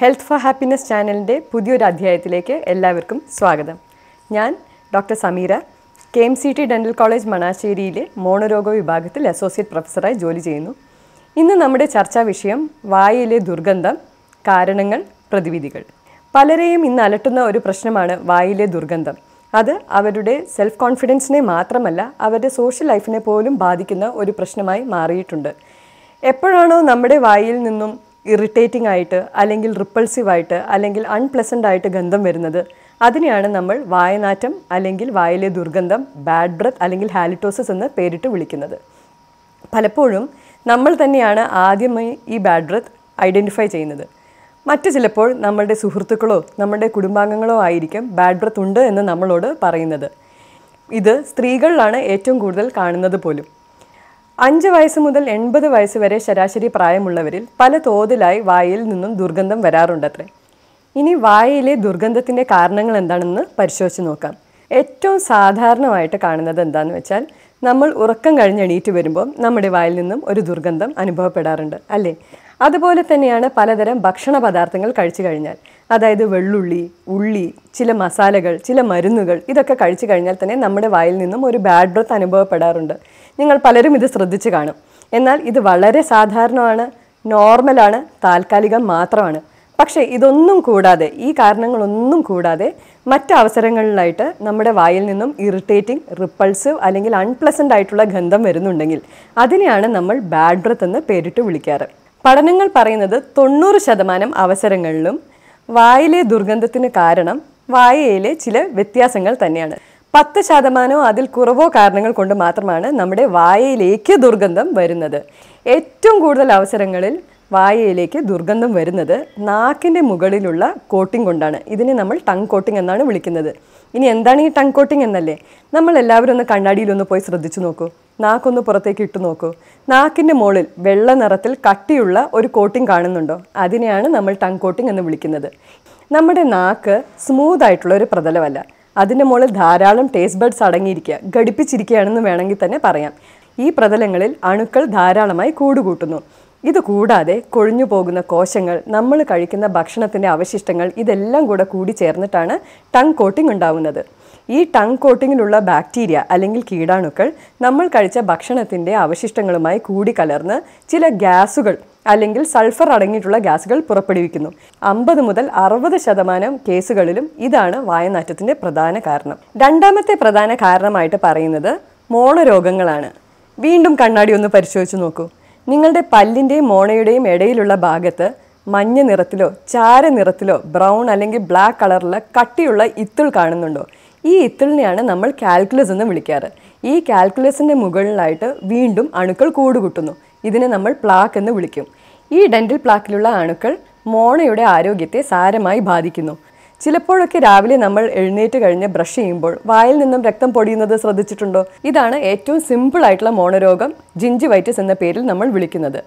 health four happiness ചാനലിൻ്റെ പുതിയൊരു അധ്യായത്തിലേക്ക് എല്ലാവർക്കും സ്വാഗതം ഞാൻ doctor Sameera K M C T dental college മണാശ്ശേരിയിലെ മോണരോഗ വിഭാഗത്തിൽ അസോസിയേറ്റ് പ്രൊഫസറായി ജോലി ചെയ്യുന്നു ഇന്ന് നമ്മുടെ ചർച്ചാ വിഷയം വായയിലെ ദുർഗന്ധം കാരണങ്ങൾ പ്രതിവിധികൾ പലരെയും ഇന്ന് അലട്ടുന്ന ഒരു പ്രശ്നമാണ് വായിലെ ദുർഗന്ധം അത് അവരുടെ സെൽഫ് കോൺഫിഡൻസിനെ മാത്രമല്ല അവരുടെ സോഷ്യൽ ലൈഫിനെ പോലും ബാധിക്കുന്ന ഒരു പ്രശ്നമായി മാറിയിട്ടുണ്ട് എപ്പോഴാണോ നമ്മുടെ വായിൽ നിന്നും ഇറിറ്റേറ്റിംഗ് ആയിട്ട് അല്ലെങ്കിൽ റിപ്പൾസീവ് ആയിട്ട് അല്ലെങ്കിൽ അൺപ്ലസൻ്റ് ആയിട്ട് ഗന്ധം വരുന്നത് അതിനെയാണ് നമ്മൾ വായനാറ്റം അല്ലെങ്കിൽ വായിലെ ദുർഗന്ധം ബാഡ് ബ്രത്ത് അല്ലെങ്കിൽ ഹാലിറ്റോസസ് എന്ന് പേരിട്ട് വിളിക്കുന്നത് പലപ്പോഴും നമ്മൾ തന്നെയാണ് ആദ്യമായി ഈ ബാഡ് ബ്രത്ത് ഐഡൻറ്റിഫൈ ചെയ്യുന്നത് മറ്റ് ചിലപ്പോൾ നമ്മുടെ സുഹൃത്തുക്കളോ നമ്മുടെ കുടുംബാംഗങ്ങളോ ആയിരിക്കും ബാഡ് ബ്രത്ത് ഉണ്ട് എന്ന് നമ്മളോട് പറയുന്നത് ഇത് സ്ത്രീകളിലാണ് ഏറ്റവും കൂടുതൽ കാണുന്നത് പോലും അഞ്ച് വയസ്സ് മുതൽ എൺപത് വയസ്സ് വരെ ശരാശരി പ്രായമുള്ളവരിൽ പല തോതിലായി വായിൽ നിന്നും ദുർഗന്ധം വരാറുണ്ടത്രേ ഇനി വായയിലെ ദുർഗന്ധത്തിൻ്റെ കാരണങ്ങൾ എന്താണെന്ന് പരിശോധിച്ച് നോക്കാം ഏറ്റവും സാധാരണമായിട്ട് കാണുന്നത് എന്താണെന്ന് വെച്ചാൽ നമ്മൾ ഉറക്കം കഴിഞ്ഞ് എണീറ്റ് വരുമ്പോൾ നമ്മുടെ വായിൽ നിന്നും ഒരു ദുർഗന്ധം അനുഭവപ്പെടാറുണ്ട് അല്ലേ അതുപോലെ തന്നെയാണ് പലതരം ഭക്ഷണ പദാർത്ഥങ്ങൾ കഴിച്ചു കഴിഞ്ഞാൽ അതായത് വെള്ളുള്ളി ഉള്ളി ചില മസാലകൾ ചില മരുന്നുകൾ ഇതൊക്കെ കഴിച്ചു കഴിഞ്ഞാൽ തന്നെ നമ്മുടെ വായിൽ നിന്നും ഒരു ബാഡ് ബ്രത്ത് അനുഭവപ്പെടാറുണ്ട് നിങ്ങൾ പലരും ഇത് ശ്രദ്ധിച്ചു കാണും എന്നാൽ ഇത് വളരെ സാധാരണമാണ് നോർമലാണ് താൽക്കാലികം മാത്രമാണ് പക്ഷേ ഇതൊന്നും കൂടാതെ ഈ കാരണങ്ങളൊന്നും കൂടാതെ മറ്റ് അവസരങ്ങളിലായിട്ട് നമ്മുടെ വായിൽ നിന്നും ഇറിറ്റേറ്റിംഗ് റിപ്പൾസീവ് അല്ലെങ്കിൽ അൺപ്ലസൻ്റ് ആയിട്ടുള്ള ഗന്ധം വരുന്നുണ്ടെങ്കിൽ അതിനെയാണ് നമ്മൾ ബാഡ് ബ്രത്ത് എന്ന് പേരിട്ട് വിളിക്കാറ് പഠനങ്ങൾ പറയുന്നത് തൊണ്ണൂറ് ശതമാനം അവസരങ്ങളിലും വായിലെ ദുർഗന്ധത്തിന് കാരണം വായയിലെ ചില വ്യത്യാസങ്ങൾ തന്നെയാണ് പത്ത് ശതമാനമോ അതിൽ കുറവോ കാരണങ്ങൾ കൊണ്ട് മാത്രമാണ് നമ്മുടെ വായയിലേക്ക് ദുർഗന്ധം വരുന്നത് ഏറ്റവും കൂടുതൽ അവസരങ്ങളിൽ വായയിലേക്ക് ദുർഗന്ധം വരുന്നത് നാക്കിൻ്റെ മുകളിലുള്ള കോട്ടിംഗ് കൊണ്ടാണ് ഇതിനെ നമ്മൾ ടങ് കോട്ടിംഗ് എന്നാണ് വിളിക്കുന്നത് ഇനി എന്താണ് ഈ ടങ് കോട്ടിംഗ് എന്നല്ലേ നമ്മൾ എല്ലാവരും ഒന്ന് കണ്ണാടിയിലൊന്ന് പോയി ശ്രദ്ധിച്ചു നോക്കൂ നാക്കൊന്ന് പുറത്തേക്ക് ഇട്ട് നോക്കൂ നാക്കിൻ്റെ മുകളിൽ വെള്ള നിറത്തിൽ കട്ടിയുള്ള ഒരു കോട്ടിംഗ് കാണുന്നുണ്ടോ അതിനെയാണ് നമ്മൾ ടങ് കോട്ടിംഗ് എന്ന് വിളിക്കുന്നത് നമ്മുടെ നാക്ക് സ്മൂത്ത് ആയിട്ടുള്ള ഒരു പ്രതലമല്ല അതിൻ്റെ മുകളിൽ ധാരാളം ടേസ്റ്റ് ബഡ്സ് അടങ്ങിയിരിക്കുക ഘടിപ്പിച്ചിരിക്കുകയാണെന്ന് വേണമെങ്കിൽ തന്നെ പറയാം ഈ പ്രതലങ്ങളിൽ അണുക്കൾ ധാരാളമായി കൂടുകൂട്ടുന്നു ഇത് കൂടാതെ കൊഴിഞ്ഞു പോകുന്ന കോശങ്ങൾ നമ്മൾ കഴിക്കുന്ന ഭക്ഷണത്തിൻ്റെ അവശിഷ്ടങ്ങൾ ഇതെല്ലാം കൂടെ കൂടി ചേർന്നിട്ടാണ് ടങ് കോട്ടിംഗ് ഉണ്ടാവുന്നത് ഈ ടങ് കോട്ടിങ്ങിലുള്ള ബാക്ടീരിയ അല്ലെങ്കിൽ കീടാണുക്കൾ നമ്മൾ കഴിച്ച ഭക്ഷണത്തിൻ്റെ അവശിഷ്ടങ്ങളുമായി കൂടി കലർന്ന് ചില ഗ്യാസുകൾ അല്ലെങ്കിൽ സൾഫർ അടങ്ങിയിട്ടുള്ള ഗ്യാസുകൾ പുറപ്പെടുവിക്കുന്നു അമ്പത് മുതൽ അറുപത് ശതമാനം കേസുകളിലും ഇതാണ് വായനാറ്റത്തിൻ്റെ പ്രധാന കാരണം രണ്ടാമത്തെ പ്രധാന കാരണമായിട്ട് പറയുന്നത് മോണരോഗങ്ങളാണ് വീണ്ടും കണ്ണാടി ഒന്ന് പരിശോധിച്ച് നോക്കൂ നിങ്ങളുടെ പല്ലിൻ്റെയും മോണയുടെയും ഇടയിലുള്ള ഭാഗത്ത് മഞ്ഞ നിറത്തിലോ ചാര നിറത്തിലോ ബ്രൗൺ അല്ലെങ്കിൽ ബ്ലാക്ക് കളറിലെ കട്ടിയുള്ള ഇത്തിൾ കാണുന്നുണ്ടോ ഈ ഇത്തിളിനെയാണ് നമ്മൾ കാൽക്കുലസ് എന്ന് വിളിക്കാറ് ഈ കാൽക്കുലസിൻ്റെ മുകളിലായിട്ട് വീണ്ടും അണുക്കൾ കൂടുകൂട്ടുന്നു ഇതിനെ നമ്മൾ പ്ലാക്ക് എന്ന് വിളിക്കും ഈ ഡെൻ്റൽ പ്ലാക്കിലുള്ള അണുക്കൾ മോണയുടെ ആരോഗ്യത്തെ സാരമായി ബാധിക്കുന്നു ചിലപ്പോഴൊക്കെ രാവിലെ നമ്മൾ എഴുന്നേറ്റ് കഴിഞ്ഞ് ബ്രഷ് ചെയ്യുമ്പോൾ വായിൽ നിന്നും രക്തം പൊടിയുന്നത് ശ്രദ്ധിച്ചിട്ടുണ്ടോ ഇതാണ് ഏറ്റവും സിമ്പിൾ ആയിട്ടുള്ള മോണരോഗം ജിഞ്ചിവൈറ്റിസ് എന്ന പേരിൽ നമ്മൾ വിളിക്കുന്നത്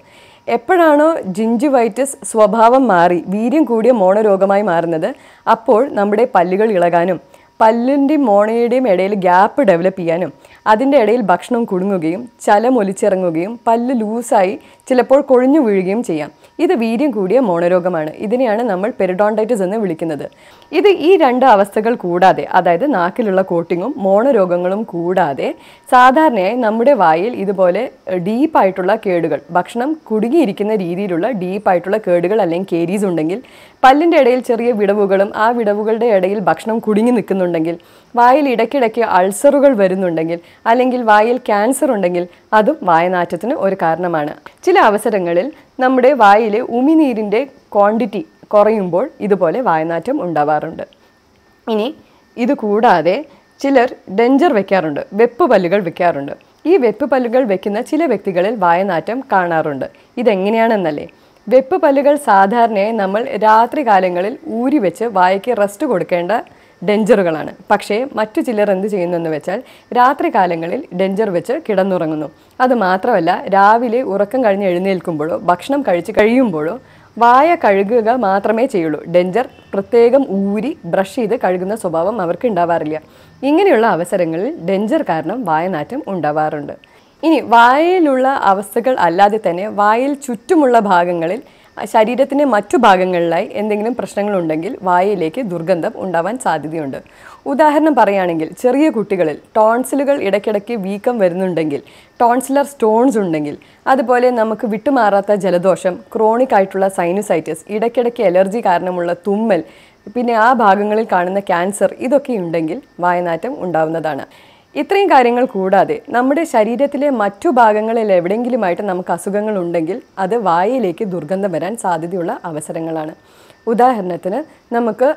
എപ്പോഴാണോ ജിഞ്ചിവൈറ്റിസ് സ്വഭാവം മാറി വീര്യം കൂടിയ മോണരോഗമായി മാറുന്നത് അപ്പോൾ നമ്മുടെ പല്ലുകൾ ഇളകാനും പല്ലിൻ്റെയും മോണയുടെയും ഇടയിൽ ഗ്യാപ്പ് ഡെവലപ്പ് ചെയ്യാനും അതിൻ്റെ ഇടയിൽ ഭക്ഷണം കുടുങ്ങുകയും ചലം ഒലിച്ചിറങ്ങുകയും പല്ല് ലൂസായി ചിലപ്പോൾ കൊഴിഞ്ഞു വീഴുകയും ചെയ്യാം ഇത് വീര്യം കൂടിയ മോണരോഗമാണ് ഇതിനെയാണ് നമ്മൾ പെരിഡോണ്ടൈറ്റിസ് എന്ന് വിളിക്കുന്നത് ഇത് ഈ രണ്ട് അവസ്ഥകൾ കൂടാതെ അതായത് നാക്കിലുള്ള കോട്ടിങ്ങും മോണരോഗങ്ങളും കൂടാതെ സാധാരണയായി നമ്മുടെ വായിൽ ഇതുപോലെ ഡീപ്പായിട്ടുള്ള കേടുകൾ ഭക്ഷണം കുടുങ്ങിയിരിക്കുന്ന രീതിയിലുള്ള ഡീപ്പായിട്ടുള്ള കേടുകൾ അല്ലെങ്കിൽ കേരീസ് ഉണ്ടെങ്കിൽ പല്ലിൻ്റെ ഇടയിൽ ചെറിയ വിടവുകളും ആ വിടവുകളുടെ ഇടയിൽ ഭക്ഷണം കുടുങ്ങി നിൽക്കുന്നുണ്ടെങ്കിൽ വായിൽ ഇടയ്ക്കിടയ്ക്ക് അൾസറുകൾ വരുന്നുണ്ടെങ്കിൽ അല്ലെങ്കിൽ വായിൽ ക്യാൻസർ ഉണ്ടെങ്കിൽ അതും വായനാറ്റത്തിന് ഒരു കാരണമാണ് ചില അവസരങ്ങളിൽ നമ്മുടെ വായിലെ ഉമിനീരിൻ്റെ ക്വാണ്ടിറ്റി കുറയുമ്പോൾ ഇതുപോലെ വായനാറ്റം ഉണ്ടാവാറുണ്ട് ഇനി ഇത് കൂടാതെ ചിലർ ഡെഞ്ചർ വെക്കാറുണ്ട് വെപ്പ് പല്ലുകൾ വെക്കാറുണ്ട് ഈ വെപ്പ് പല്ലുകൾ വെക്കുന്ന ചില വ്യക്തികളിൽ വായനാറ്റം കാണാറുണ്ട് ഇതെങ്ങനെയാണെന്നല്ലേ വെപ്പ് പല്ലുകൾ സാധാരണയായി നമ്മൾ രാത്രികാലങ്ങളിൽ ഊരി വെച്ച് വായയ്ക്ക് റെസ്റ്റ് കൊടുക്കേണ്ട ഡെഞ്ചറുകളാണ് പക്ഷേ മറ്റു ചിലർ എന്ത് ചെയ്യുന്നതെന്ന് വെച്ചാൽ രാത്രികാലങ്ങളിൽ ഡെഞ്ചർ വെച്ച് കിടന്നുറങ്ങുന്നു അത് മാത്രമല്ല രാവിലെ ഉറക്കം കഴിഞ്ഞ് എഴുന്നേൽക്കുമ്പോഴോ ഭക്ഷണം കഴിച്ച് കഴിയുമ്പോഴോ വായ കഴുകുക മാത്രമേ ചെയ്യുള്ളൂ ഡെഞ്ചർ പ്രത്യേകം ഊരി ബ്രഷ് ചെയ്ത് കഴുകുന്ന സ്വഭാവം അവർക്ക് ഉണ്ടാവാറില്ല ഇങ്ങനെയുള്ള അവസരങ്ങളിൽ ഡെഞ്ചർ കാരണം വായനാറ്റം ഉണ്ടാവാറുണ്ട് ഇനി വായയിലുള്ള അവസ്ഥകൾ അല്ലാതെ തന്നെ വായിൽ ചുറ്റുമുള്ള ഭാഗങ്ങളിൽ ശരീരത്തിൻ്റെ മറ്റു ഭാഗങ്ങളിലായി എന്തെങ്കിലും പ്രശ്നങ്ങളുണ്ടെങ്കിൽ വായയിലേക്ക് ദുർഗന്ധം ഉണ്ടാവാൻ സാധ്യതയുണ്ട് ഉദാഹരണം പറയുകയാണെങ്കിൽ ചെറിയ കുട്ടികളിൽ ടോൺസിലുകൾ ഇടയ്ക്കിടയ്ക്ക് വീക്കം വരുന്നുണ്ടെങ്കിൽ ടോൺസിലർ സ്റ്റോൺസ് ഉണ്ടെങ്കിൽ അതുപോലെ നമുക്ക് വിട്ടുമാറാത്ത ജലദോഷം ക്രോണിക് ആയിട്ടുള്ള സൈനുസൈറ്റിസ് ഇടയ്ക്കിടയ്ക്ക് എലർജി കാരണമുള്ള തുമ്മൽ പിന്നെ ആ ഭാഗങ്ങളിൽ കാണുന്ന ക്യാൻസർ ഇതൊക്കെ ഉണ്ടെങ്കിൽ വായനാറ്റം ഉണ്ടാവുന്നതാണ് ഇത്രയും കാര്യങ്ങൾ കൂടാതെ നമ്മുടെ ശരീരത്തിലെ മറ്റു ഭാഗങ്ങളിൽ എവിടെയെങ്കിലുമായിട്ട് നമുക്ക് അസുഖങ്ങൾ ഉണ്ടെങ്കിൽ അത് വായയിലേക്ക് ദുർഗന്ധം വരാൻ സാധ്യതയുള്ള അവസരങ്ങളാണ് ഉദാഹരണത്തിന് നമുക്ക്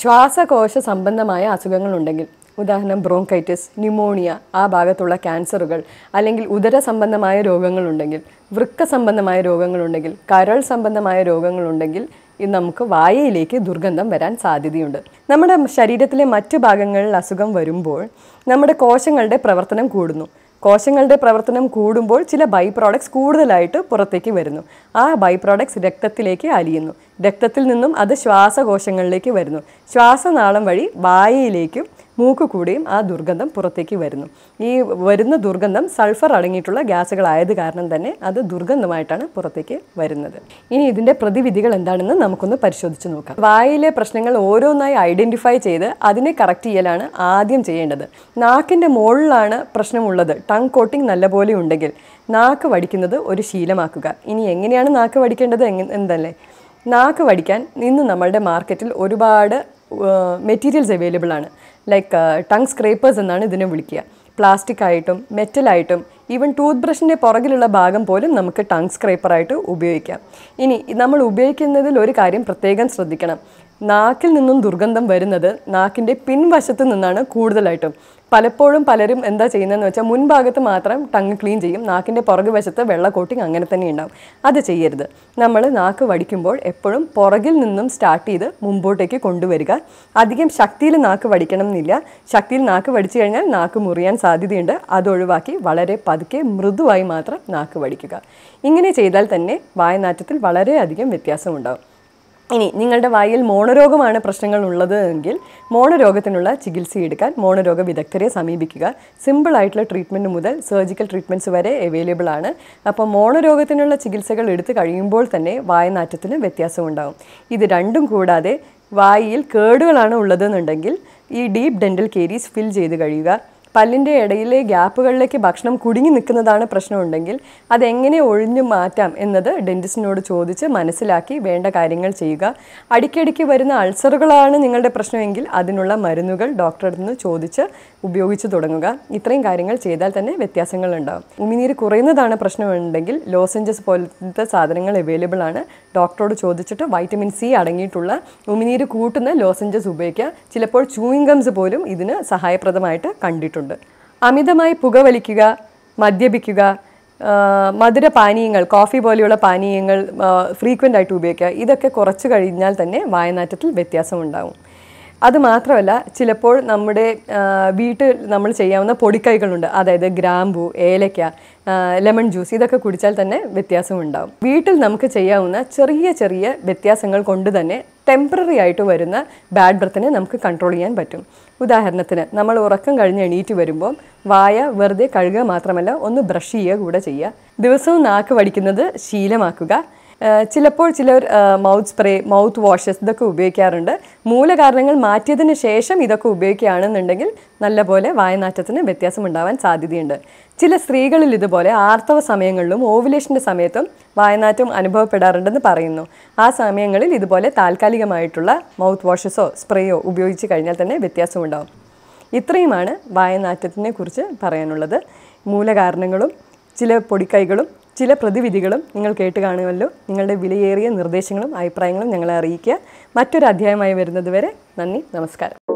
ശ്വാസകോശ സംബന്ധമായ അസുഖങ്ങൾ ഉണ്ടെങ്കിൽ ഉദാഹരണം ബ്രോങ്കൈറ്റിസ് ന്യൂമോണിയ ആ ഭാഗത്തുള്ള ക്യാൻസറുകൾ അല്ലെങ്കിൽ ഉദര സംബന്ധമായ രോഗങ്ങളുണ്ടെങ്കിൽ വൃക്ക സംബന്ധമായ രോഗങ്ങളുണ്ടെങ്കിൽ കരൾ സംബന്ധമായ രോഗങ്ങളുണ്ടെങ്കിൽ ഇത് നമുക്ക് വായയിലേക്ക് ദുർഗന്ധം വരാൻ സാധ്യതയുണ്ട് നമ്മുടെ ശരീരത്തിലെ മറ്റു ഭാഗങ്ങളിൽ അസുഖം വരുമ്പോൾ നമ്മുടെ കോശങ്ങളുടെ പ്രവർത്തനം കൂടുന്നു കോശങ്ങളുടെ പ്രവർത്തനം കൂടുമ്പോൾ ചില ബൈ പ്രോഡക്ട്സ് കൂടുതലായിട്ട് പുറത്തേക്ക് വരുന്നു ആ ബൈ പ്രോഡക്ട്സ് രക്തത്തിലേക്ക് അലിയുന്നു രക്തത്തിൽ നിന്നും അത് ശ്വാസകോശങ്ങളിലേക്ക് വരുന്നു ശ്വാസനാളം വഴി വായയിലേക്കും മൂക്ക് കൂടിയും ആ ദുർഗന്ധം പുറത്തേക്ക് വരുന്നു ഈ വരുന്ന ദുർഗന്ധം സൾഫർ അടങ്ങിയിട്ടുള്ള ഗ്യാസുകളായത് കാരണം തന്നെ അത് ദുർഗന്ധമായിട്ടാണ് പുറത്തേക്ക് വരുന്നത് ഇനി ഇതിൻ്റെ പ്രതിവിധികൾ എന്താണെന്ന് നമുക്കൊന്ന് പരിശോധിച്ച് നോക്കാം വായിലെ പ്രശ്നങ്ങൾ ഓരോന്നായി ഐഡൻറ്റിഫൈ ചെയ്ത് അതിനെ കറക്റ്റ് ചെയ്യലാണ് ആദ്യം ചെയ്യേണ്ടത് നാക്കിൻ്റെ മുകളിലാണ് പ്രശ്നമുള്ളത് ടങ് കോട്ടിംഗ് നല്ലപോലെ ഉണ്ടെങ്കിൽ നാക്ക് വടിക്കുന്നത് ഒരു ശീലമാക്കുക ഇനി എങ്ങനെയാണ് നാക്ക് വടിക്കേണ്ടത് എന്തല്ലേ നാക്ക് വടിക്കാൻ ഇന്ന് നമ്മളുടെ മാർക്കറ്റിൽ ഒരുപാട് മെറ്റീരിയൽസ് അവൈലബിൾ ആണ് ലൈക്ക് ടങ് സ്ക്രേപ്പേഴ്സ് എന്നാണ് ഇതിനെ വിളിക്കുക പ്ലാസ്റ്റിക് ആയിട്ടും മെറ്റലായിട്ടും ഈവൻ ടൂത്ത് ബ്രഷിൻ്റെ പുറകിലുള്ള ഭാഗം പോലും നമുക്ക് ടങ് സ്ക്രേപ്പറായിട്ട് ഉപയോഗിക്കാം ഇനി നമ്മൾ ഉപയോഗിക്കുന്നതിൽ ഒരു കാര്യം പ്രത്യേകം ശ്രദ്ധിക്കണം നാക്കിൽ നിന്നും ദുർഗന്ധം വരുന്നത് നാക്കിൻ്റെ പിൻവശത്ത് നിന്നാണ് കൂടുതലായിട്ടും പലപ്പോഴും പലരും എന്താ ചെയ്യുന്നതെന്ന് വെച്ചാൽ മുൻഭാഗത്ത് മാത്രം ടങ് ക്ലീൻ ചെയ്യും നാക്കിൻ്റെ പുറകു വശത്ത് വെള്ള കോട്ടിങ് അങ്ങനെ തന്നെ ഉണ്ടാവും അത് ചെയ്യരുത് നമ്മൾ നാക്ക് വടിക്കുമ്പോൾ എപ്പോഴും പുറകിൽ നിന്നും സ്റ്റാർട്ട് ചെയ്ത് മുമ്പോട്ടേക്ക് കൊണ്ടുവരിക അധികം ശക്തിയിൽ നാക്ക് വടിക്കണം എന്നില്ല ശക്തിയിൽ നാക്ക് വടിച്ചു കഴിഞ്ഞാൽ നാക്ക് മുറിയാൻ സാധ്യതയുണ്ട് അതൊഴിവാക്കി വളരെ പതുക്കെ മൃദുവായി മാത്രം നാക്ക് വടിക്കുക ഇങ്ങനെ ചെയ്താൽ തന്നെ വായനാറ്റത്തിൽ വളരെയധികം വ്യത്യാസമുണ്ടാകും ഇനി നിങ്ങളുടെ വായിൽ മോണരോഗമാണ് പ്രശ്നങ്ങൾ ഉള്ളത് എങ്കിൽ മോണരോഗത്തിനുള്ള ചികിത്സ എടുക്കാൻ മോണരോഗ വിദഗ്ധരെ സമീപിക്കുക സിമ്പിൾ ആയിട്ടുള്ള ട്രീറ്റ്മെൻറ്റ് മുതൽ സർജിക്കൽ ട്രീറ്റ്മെൻറ്റ്സ് വരെ അവൈലബിൾ ആണ് അപ്പോൾ മോണരോഗത്തിനുള്ള ചികിത്സകൾ എടുത്തു കഴിയുമ്പോൾ തന്നെ വായനാറ്റത്തിന് വ്യത്യാസമുണ്ടാകും ഇത് രണ്ടും കൂടാതെ വായിൽ കേടുകളാണ് ഉള്ളതെന്നുണ്ടെങ്കിൽ ഈ ഡീപ്പ് ഡെൻറ്റൽ കേരീസ് ഫിൽ ചെയ്ത് കഴിയുക പല്ലിൻ്റെ ഇടയിലെ ഗ്യാപ്പുകളിലേക്ക് ഭക്ഷണം കുടുങ്ങി നിൽക്കുന്നതാണ് പ്രശ്നമുണ്ടെങ്കിൽ അതെങ്ങനെ ഒഴിഞ്ഞു മാറ്റാം എന്നത് ഡെൻറ്റിസ്റ്റിനോട് ചോദിച്ച് മനസ്സിലാക്കി വേണ്ട കാര്യങ്ങൾ ചെയ്യുക അടിക്കടിക്ക് വരുന്ന അൾസറുകളാണ് നിങ്ങളുടെ പ്രശ്നമെങ്കിൽ അതിനുള്ള മരുന്നുകൾ ഡോക്ടറുടെ നിന്ന് ചോദിച്ച് ഉപയോഗിച്ച് തുടങ്ങുക ഇത്രയും കാര്യങ്ങൾ ചെയ്താൽ തന്നെ വ്യത്യാസങ്ങൾ ഉണ്ടാകും ഉമിനീര് കുറയുന്നതാണ് പ്രശ്നമുണ്ടെങ്കിൽ ലോസഞ്ചസ് പോലത്തെ സാധനങ്ങൾ അവൈലബിൾ ആണ് ഡോക്ടറോട് ചോദിച്ചിട്ട് വൈറ്റമിൻ സി അടങ്ങിയിട്ടുള്ള ഉമിനീര് കൂട്ടുന്ന ലോസഞ്ചസ് ഉപയോഗിക്കുക ചിലപ്പോൾ ചൂയിങ് ഗംസ് പോലും ഇതിന് സഹായപ്രദമായിട്ട് കണ്ടിട്ടുണ്ട് ചെയ്യാറുണ്ട് അമിതമായി പുകവലിക്കുക മദ്യപിക്കുക മധുരപാനീയങ്ങൾ കോഫി പോലെയുള്ള പാനീയങ്ങൾ ഫ്രീക്വൻ്റ് ആയിട്ട് ഉപയോഗിക്കുക ഇതൊക്കെ കുറച്ച് കഴിഞ്ഞാൽ തന്നെ വായനാറ്റത്തിൽ വ്യത്യാസം ഉണ്ടാകും അതുമാത്രമല്ല ചിലപ്പോൾ നമ്മുടെ വീട്ടിൽ നമ്മൾ ചെയ്യാവുന്ന പൊടിക്കൈകളുണ്ട് അതായത് ഗ്രാമ്പു ഏലക്ക ലെമൺ ജ്യൂസ് ഇതൊക്കെ കുടിച്ചാൽ തന്നെ ഉണ്ടാകും വീട്ടിൽ നമുക്ക് ചെയ്യാവുന്ന ചെറിയ ചെറിയ വ്യത്യാസങ്ങൾ കൊണ്ട് തന്നെ ടെമ്പററി ആയിട്ട് വരുന്ന ബാഡ് ബ്രത്തിനെ നമുക്ക് കൺട്രോൾ ചെയ്യാൻ പറ്റും ഉദാഹരണത്തിന് നമ്മൾ ഉറക്കം കഴിഞ്ഞ് എണീറ്റ് വരുമ്പോൾ വായ വെറുതെ കഴുകുക മാത്രമല്ല ഒന്ന് ബ്രഷ് ചെയ്യുക കൂടെ ചെയ്യുക ദിവസവും നാക്ക് വടിക്കുന്നത് ശീലമാക്കുക ചിലപ്പോൾ ചിലർ മൗത്ത് സ്പ്രേ മൗത്ത് വാഷസ് ഇതൊക്കെ ഉപയോഗിക്കാറുണ്ട് മൂലകാരണങ്ങൾ മാറ്റിയതിന് ശേഷം ഇതൊക്കെ ഉപയോഗിക്കുകയാണെന്നുണ്ടെങ്കിൽ നല്ലപോലെ വായനാറ്റത്തിന് വ്യത്യാസം ഉണ്ടാവാൻ സാധ്യതയുണ്ട് ചില സ്ത്രീകളിൽ ഇതുപോലെ ആർത്തവ സമയങ്ങളിലും ഓവുലേഷൻ്റെ സമയത്തും വായനാറ്റം അനുഭവപ്പെടാറുണ്ടെന്ന് പറയുന്നു ആ സമയങ്ങളിൽ ഇതുപോലെ താൽക്കാലികമായിട്ടുള്ള മൗത്ത് വാഷസോ സ്പ്രേയോ ഉപയോഗിച്ച് കഴിഞ്ഞാൽ തന്നെ വ്യത്യാസമുണ്ടാവും ഇത്രയുമാണ് വായനാറ്റത്തിനെ കുറിച്ച് പറയാനുള്ളത് മൂലകാരണങ്ങളും ചില പൊടിക്കൈകളും ചില പ്രതിവിധികളും നിങ്ങൾ കേട്ട് കാണുമല്ലോ നിങ്ങളുടെ വിലയേറിയ നിർദ്ദേശങ്ങളും അഭിപ്രായങ്ങളും ഞങ്ങളെ അറിയിക്കുക മറ്റൊരു അധ്യായമായി വരുന്നതുവരെ നന്ദി നമസ്കാരം